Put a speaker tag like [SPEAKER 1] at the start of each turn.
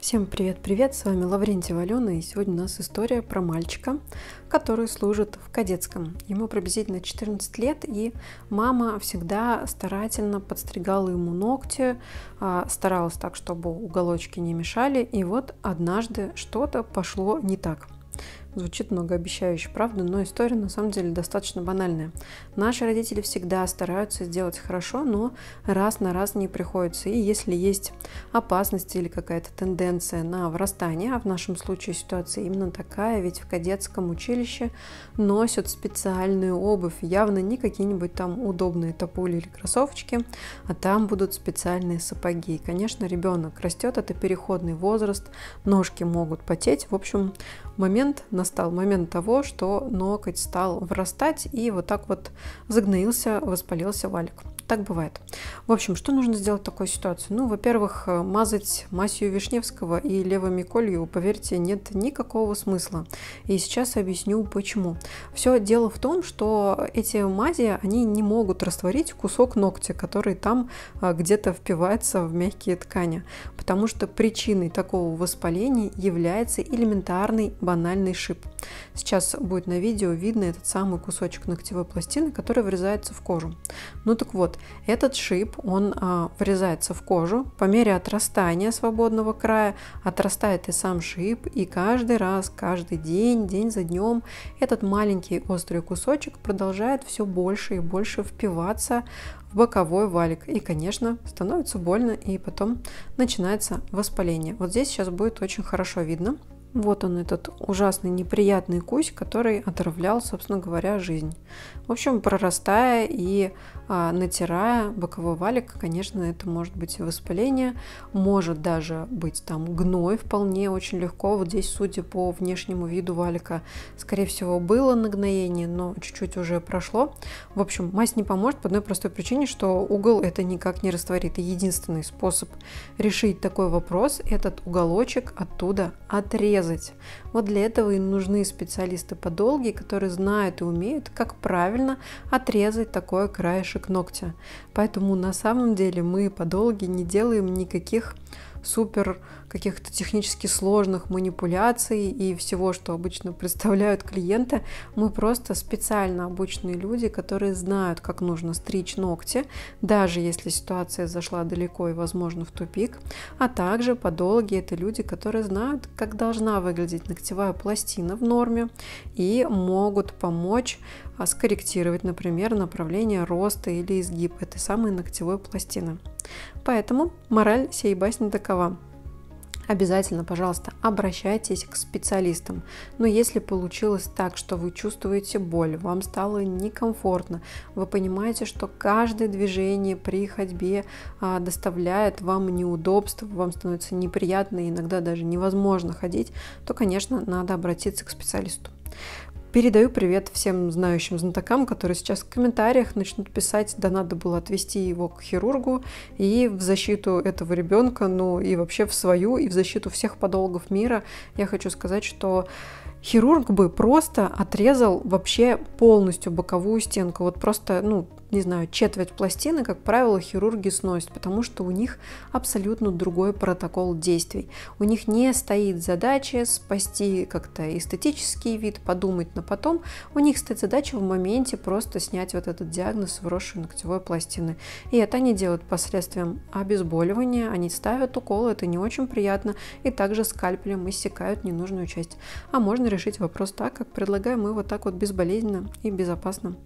[SPEAKER 1] Всем привет-привет, с вами Лаврентий Алена, и сегодня у нас история про мальчика, который служит в кадетском. Ему приблизительно 14 лет, и мама всегда старательно подстригала ему ногти, а, старалась так, чтобы уголочки не мешали, и вот однажды что-то пошло не так. Звучит многообещающе, правда, но история на самом деле достаточно банальная. Наши родители всегда стараются сделать хорошо, но раз на раз не приходится. И если есть опасность или какая-то тенденция на врастание, а в нашем случае ситуация именно такая, ведь в кадетском училище носят специальную обувь, явно не какие-нибудь там удобные топули или кроссовочки, а там будут специальные сапоги. И, конечно, ребенок растет, это переходный возраст, ножки могут потеть. В общем, момент на настал момент того, что ноготь стал врастать и вот так вот загноился, воспалился валик. Так бывает. В общем, что нужно сделать в такой ситуации? Ну, во-первых, э, мазать мазью Вишневского и левыми колью, поверьте, нет никакого смысла. И сейчас объясню почему. Все дело в том, что эти мази, они не могут растворить кусок ногтя, который там э, где-то впивается в мягкие ткани, потому что причиной такого воспаления является элементарный банальный шип шип. Сейчас будет на видео видно этот самый кусочек ногтевой пластины, который врезается в кожу. Ну так вот, этот шип, он а, врезается в кожу. По мере отрастания свободного края отрастает и сам шип, и каждый раз, каждый день, день за днем, этот маленький острый кусочек продолжает все больше и больше впиваться в боковой валик. И, конечно, становится больно, и потом начинается воспаление. Вот здесь сейчас будет очень хорошо видно. Вот он, этот ужасный неприятный кусь, который отравлял, собственно говоря, жизнь. В общем, прорастая и а, натирая боковой валик, конечно, это может быть воспаление, может даже быть там гной вполне очень легко. Вот здесь, судя по внешнему виду валика, скорее всего, было нагноение, но чуть-чуть уже прошло. В общем, мазь не поможет по одной простой причине, что угол это никак не растворит. И единственный способ решить такой вопрос этот уголочек оттуда отрезать резать. Вот для этого и нужны специалисты по долге, которые знают и умеют, как правильно отрезать такой краешек ногтя. Поэтому на самом деле мы подолги не делаем никаких супер каких-то технически сложных манипуляций и всего, что обычно представляют клиенты. Мы просто специально обученные люди, которые знают, как нужно стричь ногти, даже если ситуация зашла далеко и, возможно, в тупик. А также подологи — это люди, которые знают, как должна выглядеть ногтевая пластина в норме и могут помочь а скорректировать, например, направление роста или изгиб этой самой ногтевой пластины. Поэтому мораль сей басни такова. Обязательно, пожалуйста, обращайтесь к специалистам. Но если получилось так, что вы чувствуете боль, вам стало некомфортно, вы понимаете, что каждое движение при ходьбе а, доставляет вам неудобства, вам становится неприятно, иногда даже невозможно ходить, то, конечно, надо обратиться к специалисту. Передаю привет всем знающим знатокам, которые сейчас в комментариях начнут писать, да надо было отвести его к хирургу и в защиту этого ребенка, ну и вообще в свою, и в защиту всех подолгов мира. Я хочу сказать, что хирург бы просто отрезал вообще полностью боковую стенку. Вот просто, ну, не знаю, четверть пластины, как правило, хирурги сносят, потому что у них абсолютно другой протокол действий. У них не стоит задача спасти как-то эстетический вид, подумать на потом. У них стоит задача в моменте просто снять вот этот диагноз вросшей ногтевой пластины. И это они делают посредством обезболивания, они ставят уколы, это не очень приятно, и также скальпелем иссякают ненужную часть. А можно решить вопрос так, как предлагаем мы вот так вот безболезненно и безопасно.